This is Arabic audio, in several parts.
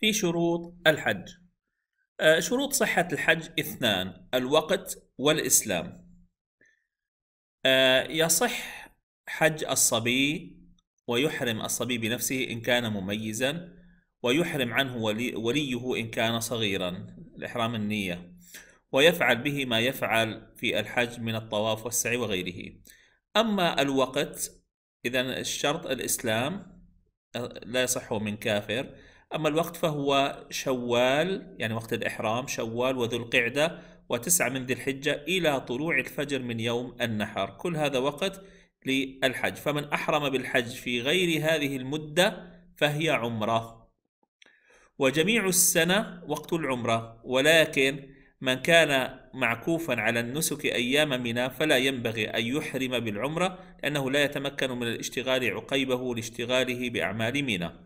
في شروط الحج آه، شروط صحة الحج اثنان الوقت والإسلام آه، يصح حج الصبي ويحرم الصبي بنفسه إن كان مميزا ويحرم عنه ولي وليه إن كان صغيرا الإحرام النية ويفعل به ما يفعل في الحج من الطواف والسعي وغيره أما الوقت إذا الشرط الإسلام آه، لا يصح من كافر أما الوقت فهو شوال يعني وقت الإحرام شوال وذو القعدة وتسعة من ذي الحجة إلى طلوع الفجر من يوم النحر كل هذا وقت للحج فمن أحرم بالحج في غير هذه المدة فهي عمرة وجميع السنة وقت العمرة ولكن من كان معكوفا على النسك أيام منا فلا ينبغي أن يحرم بالعمرة لأنه لا يتمكن من الاشتغال عقيبه لاشتغاله بأعمال منا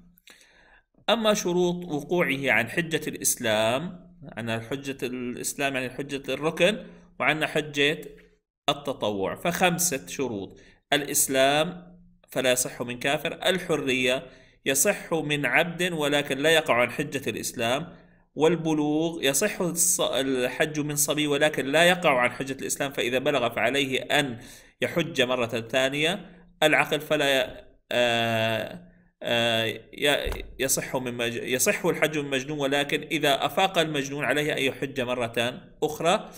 أما شروط وقوعه عن حجة الإسلام عن حجة الإسلام يعني حجة الركن وعن حجة التطوع فخمسة شروط الإسلام فلا يصح من كافر الحرية يصح من عبد ولكن لا يقع عن حجة الإسلام والبلوغ يصح الحج من صبي ولكن لا يقع عن حجة الإسلام فإذا بلغ فعليه أن يحج مرة ثانية العقل فلا آه آه، يصح من مج... يصح الحج من مجنون ولكن إذا أفاق المجنون عليه أن يحج مرة أخرى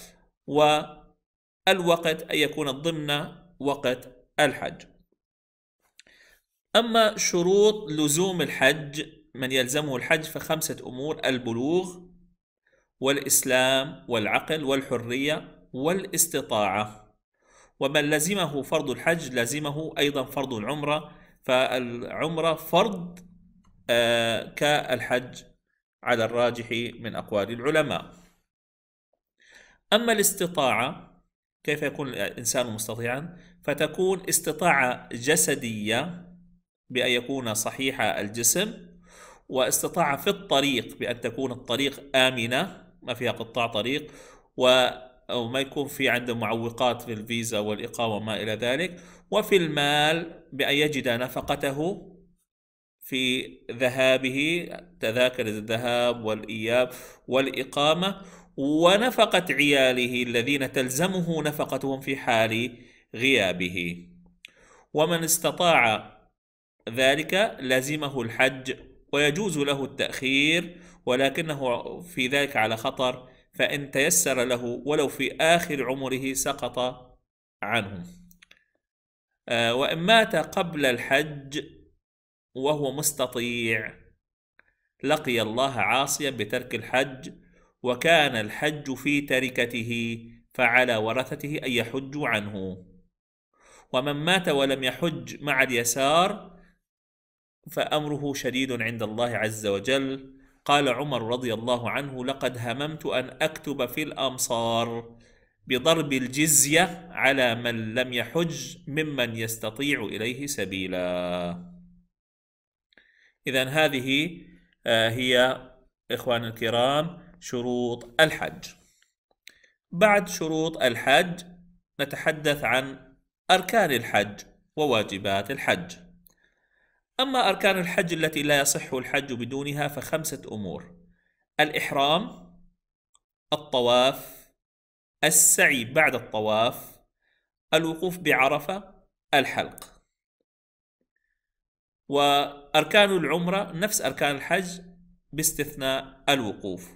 والوقت أن يكون ضمن وقت الحج أما شروط لزوم الحج من يلزمه الحج فخمسة أمور البلوغ والإسلام والعقل والحرية والاستطاعة ومن لزمه فرض الحج لزمه أيضا فرض العمرة فالعمرة فرض آه، كالحج على الراجح من أقوال العلماء أما الاستطاعة كيف يكون الإنسان مستطيعا فتكون استطاعة جسدية بأن يكون صحيح الجسم واستطاعة في الطريق بأن تكون الطريق آمنة ما فيها قطاع طريق و أو ما يكون في عنده معوقات في الفيزا والإقامة وما إلى ذلك وفي المال بأن يجد نفقته في ذهابه تذاكر الذهاب والإياب والإقامة ونفقة عياله الذين تلزمه نفقتهم في حال غيابه ومن استطاع ذلك لزمه الحج ويجوز له التأخير ولكنه في ذلك على خطر فإن تيسر له ولو في آخر عمره سقط عنه آه، وإن مات قبل الحج وهو مستطيع لقي الله عاصيا بترك الحج وكان الحج في تركته فعلى ورثته أن يحجوا عنه ومن مات ولم يحج مع اليسار فأمره شديد عند الله عز وجل قال عمر رضي الله عنه لقد هممت أن أكتب في الأمصار بضرب الجزية على من لم يحج ممن يستطيع إليه سبيلا إذا هذه آه، هي إخوان الكرام شروط الحج بعد شروط الحج نتحدث عن أركان الحج وواجبات الحج أما أركان الحج التي لا يصح الحج بدونها فخمسة أمور الإحرام الطواف السعي بعد الطواف الوقوف بعرفة الحلق وأركان العمرة نفس أركان الحج باستثناء الوقوف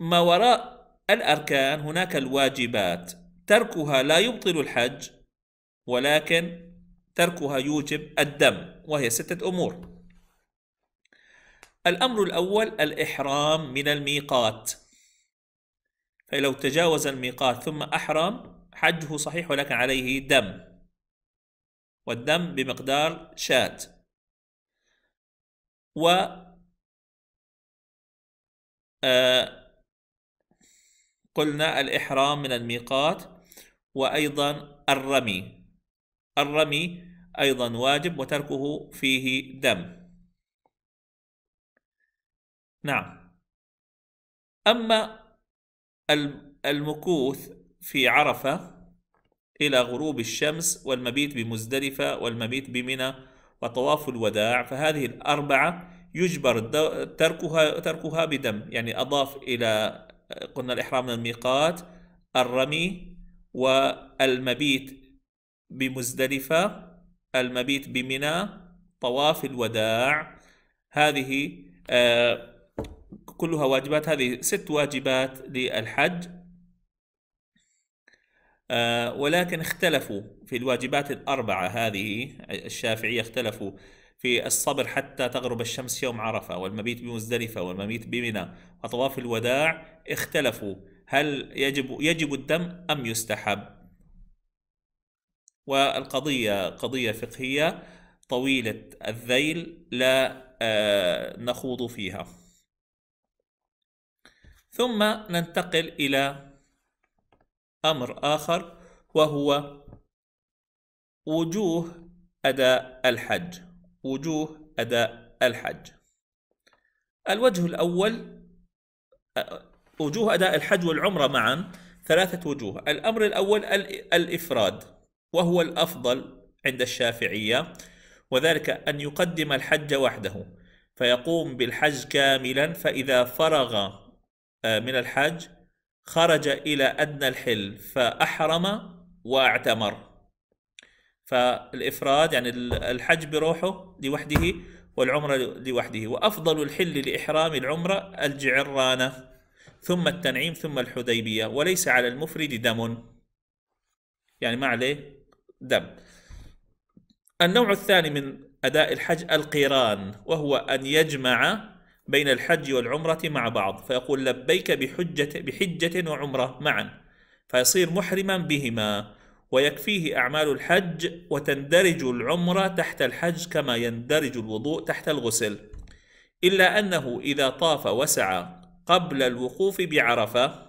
ما وراء الأركان هناك الواجبات تركها لا يبطل الحج ولكن تركها يوجب الدم وهي ستة أمور الأمر الأول الإحرام من الميقات فلو تجاوز الميقات ثم أحرم حجه صحيح ولكن عليه دم والدم بمقدار شات و آه، قلنا الإحرام من الميقات وأيضا الرمي الرمي أيضا واجب وتركه فيه دم نعم أما المكوث في عرفة إلى غروب الشمس والمبيت بمزدلفة والمبيت بمنى وطواف الوداع فهذه الأربعة يجبر تركها تركها بدم يعني أضاف إلى قلنا الإحرام من الميقات الرمي والمبيت بمزدلفة المبيت بمنى طواف الوداع هذه آه، كلها واجبات هذه ست واجبات للحج آه، ولكن اختلفوا في الواجبات الأربعة هذه الشافعية اختلفوا في الصبر حتى تغرب الشمس يوم عرفة والمبيت بمزدلفة والمبيت بمنى وطواف الوداع اختلفوا هل يجب يجب الدم أم يستحب والقضية قضية فقهية طويلة الذيل لا آه، نخوض فيها ثم ننتقل إلى أمر آخر وهو وجوه أداء الحج وجوه أداء الحج الوجه الأول آه، وجوه أداء الحج والعمرة معا ثلاثة وجوه الأمر الأول الإفراد وهو الأفضل عند الشافعية وذلك أن يقدم الحج وحده فيقوم بالحج كاملا فإذا فرغ آه، من الحج خرج إلى أدنى الحل فأحرم واعتمر فالإفراد يعني الحج بروحه لوحده والعمرة لوحده وأفضل الحل لإحرام العمرة الجعرانة ثم التنعيم ثم الحديبية وليس على المفرد دم يعني ما عليه دم النوع الثاني من أداء الحج القيران وهو أن يجمع بين الحج والعمرة مع بعض فيقول لبيك بحجة, بحجة وعمرة معا فيصير محرما بهما ويكفيه أعمال الحج وتندرج العمرة تحت الحج كما يندرج الوضوء تحت الغسل إلا أنه إذا طاف وسعى قبل الوقوف بعرفة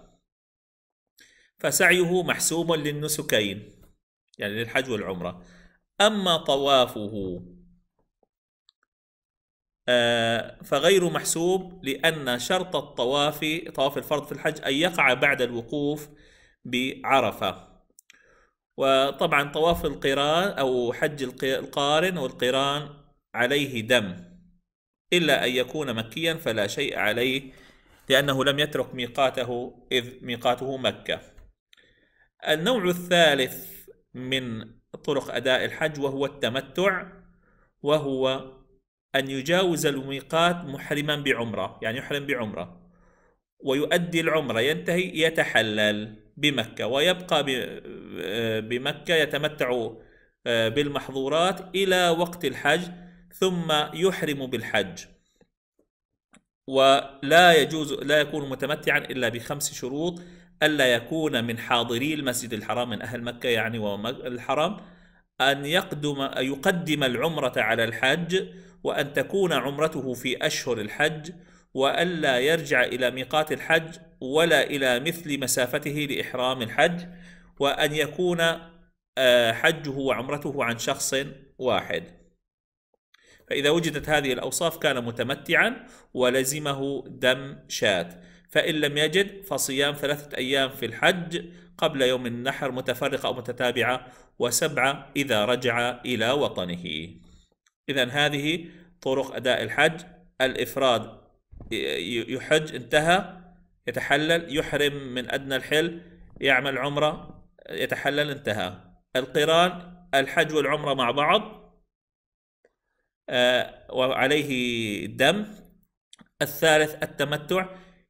فسعيه محسوب للنسكين يعني للحج والعمرة أما طوافه آه، فغير محسوب لأن شرط الطواف طواف الفرض في الحج أن يقع بعد الوقوف بعرفة وطبعا طواف القران أو حج القارن والقران عليه دم إلا أن يكون مكيا فلا شيء عليه لأنه لم يترك ميقاته إذ ميقاته مكة النوع الثالث من طرق أداء الحج وهو التمتع وهو أن يجاوز الميقات محرما بعمرة يعني يحرم بعمرة ويؤدي العمرة ينتهي يتحلل بمكة ويبقى آه، بمكة يتمتع آه، بالمحظورات إلى وقت الحج ثم يحرم بالحج ولا يجوز لا يكون متمتعا إلا بخمس شروط ألا يكون من حاضري المسجد الحرام من أهل مكة يعني والحرم أن يقدم يقدم العمرة على الحج وأن تكون عمرته في أشهر الحج وألا يرجع إلى ميقات الحج ولا إلى مثل مسافته لإحرام الحج وأن يكون آه، حجه وعمرته عن شخص واحد فإذا وجدت هذه الأوصاف كان متمتعا ولزمه دم شاة فإن لم يجد فصيام ثلاثة أيام في الحج قبل يوم النحر متفرقة أو متتابعة وسبعة إذا رجع إلى وطنه إذا هذه طرق أداء الحج الإفراد يحج انتهى يتحلل يحرم من أدنى الحل يعمل عمرة يتحلل انتهى القران الحج والعمرة مع بعض آه، وعليه دم الثالث التمتع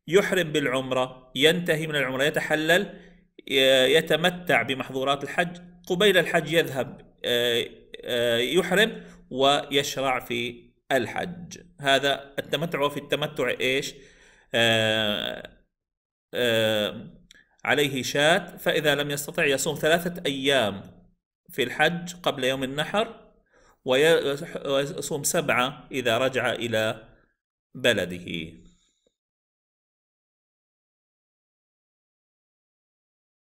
يحرم بالعمرة ينتهي من العمرة يتحلل يتمتع بمحظورات الحج قبيل الحج يذهب آه، آه، يحرم ويشرع في الحج هذا التمتع في التمتع ايش آه، عليه شاة فإذا لم يستطع يصوم ثلاثة أيام في الحج قبل يوم النحر ويصوم سبعة إذا رجع إلى بلده